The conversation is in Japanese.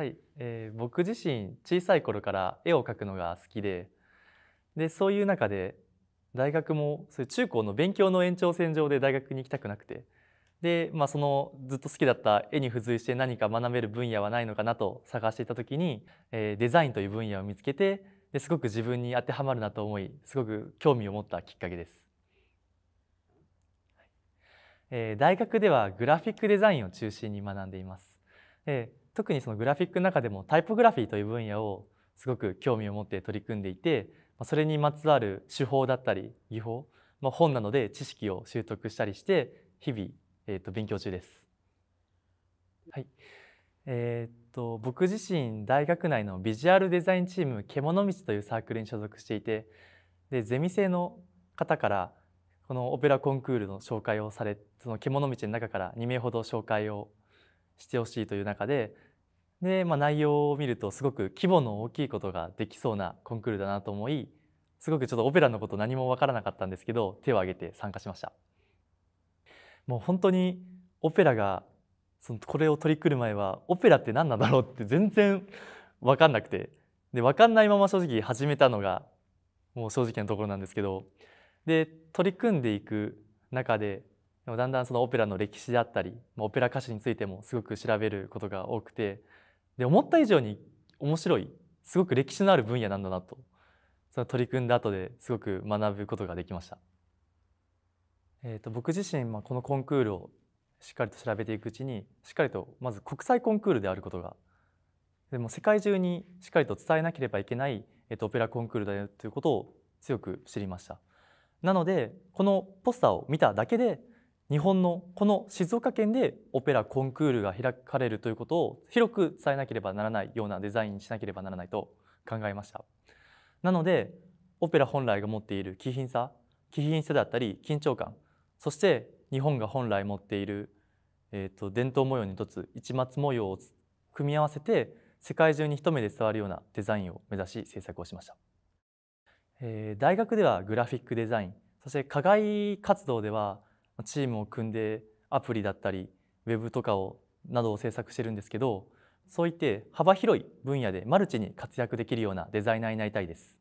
はい、えー、僕自身小さい頃から絵を描くのが好きででそういう中で大学もそういう中高の勉強の延長線上で大学に行きたくなくてで、まあ、そのずっと好きだった絵に付随して何か学べる分野はないのかなと探していた時に、えー、デザインという分野を見つけてですごく自分に当てはまるなと思いすごく興味を持ったきっかけです。えー、大学ではグラフィックデザインを中心に学んでいます。えー特にそのグラフィックの中でもタイポグラフィーという分野をすごく興味を持って取り組んでいてそれにまつわる手法だったり技法、まあ、本なので知識を習得したりして日々、えー、と勉強中です。はいえー、っと僕自身大学内のビジュアルデザインチーム「獣道」というサークルに所属していてでゼミ生の方からこのオペラコンクールの紹介をされその獣道の中から2名ほど紹介をしてほしいという中でで、まあ、内容を見るとすごく規模の大きいことができそうなコンクールだなと思いすごくちょっとオペラのこと何も分からなかったんですけど手を挙げて参加しました。もう本当にオペラがそのこれを取り組る前はオペラって何なんだろうって全然分かんなくてで分かんないまま正直始めたのがもう正直なところなんですけどで取り組んでいく中でもだんだんそのオペラの歴史であったり、オペラ歌手についてもすごく調べることが多くてで思った以上に面白いすごく歴史のある分野なんだなとその取り組んだ後ですごく学ぶことができました。えーと、僕自身、まあ、このコンクールをしっかりと調べていくうちにしっかりとまず国際コンクールであることがでも世界中にしっかりと伝えなければいけない、えーとオペラコンクールだよということを強く知りました。なのでこのポスターを見ただけで日本のこの静岡県でオペラコンクールが開かれるということを広く伝えなければならないようなデザインにしなければならないと考えましたなのでオペラ本来が持っている気品さ気品さであったり緊張感そして日本が本来持っている、えーと、と伝統模様に一つ市松模様を組み合わせて世界中に一目で伝わるようなデザインを目指し制作をしました、えー、大学ではグラフィックデザインそして課外活動ではチームを組んでアプリだったりウェブとかをなどを制作してるんですけどそういって幅広い分野でマルチに活躍できるようなデザイナーになりたいです。